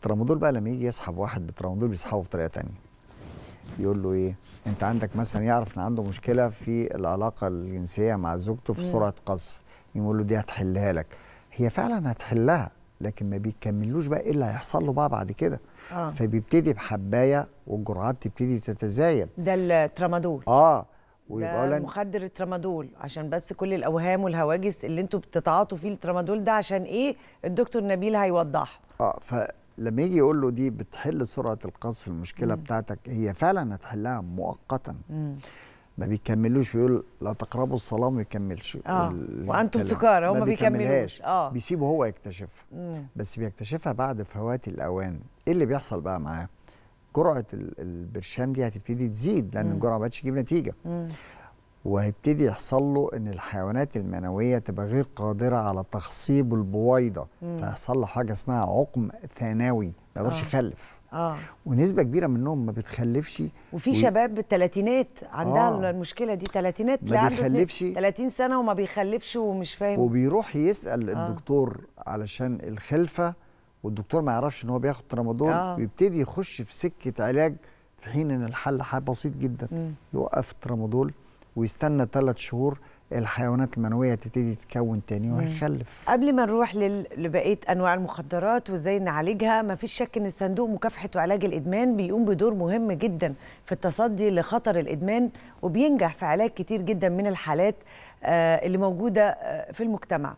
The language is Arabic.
الترامادول بقى لما يجي يسحب واحد بالترامادول بيسحبه بطريقه ثانيه يقول له ايه انت عندك مثلا يعرف ان عنده مشكله في العلاقه الجنسيه مع زوجته في سرعه قذف يقول له دي هتحلها لك هي فعلا هتحلها لكن ما بيكملوش بقى ايه اللي هيحصل له بقى بعد كده آه. فبيبتدي بحبايه والجرعات تبتدي تتزايد ده الترامادول اه ويقول ده مخدر الترامادول عشان بس كل الاوهام والهواجس اللي انتوا بتتعاطوا فيه الترامادول ده عشان ايه الدكتور نبيل هيوضحه اه لما يجي يقول له دي بتحل سرعه القذف المشكله مم. بتاعتك هي فعلا هتحلها مؤقتا مم. ما بيكملوش بيقول لا تقربوا الصلاه ما بيكملش اه وانتم سكارى هم ما بيكملوش اه بيسيبه هو يكتشفها بس بيكتشفها بعد فوات الاوان ايه اللي بيحصل بقى معاه جرعه البرشام دي هتبتدي تزيد لان الجرعه ما بقتش تجيب نتيجه مم. وهيبتدي يحصل له ان الحيوانات المنويه تبقى غير قادره على تخصيب البويضه فيحصل له حاجه اسمها عقم ثانوي ما يقدرش آه. يخلف آه. ونسبه كبيره منهم ما بتخلفش وفي و... شباب بالثلاثينات عندها آه. المشكله دي ثلاثينات ما بيخلفش 30 سنه وما بيخلفش ومش فاهم وبيروح يسال آه. الدكتور علشان الخلفه والدكتور ما يعرفش ان هو بياخد ترامادول آه. ويبتدي يخش في سكه علاج في حين ان الحل بسيط جدا مم. يوقف الترامادول ويستنى ثلاث شهور الحيوانات المنويه تبتدي تتكون تاني ويخلف قبل ما نروح لبقيه انواع المخدرات وازاي نعالجها ما فيش شك ان صندوق مكافحه وعلاج الادمان بيقوم بدور مهم جدا في التصدي لخطر الادمان وبينجح في علاج كتير جدا من الحالات آه، اللي موجوده آه، في المجتمع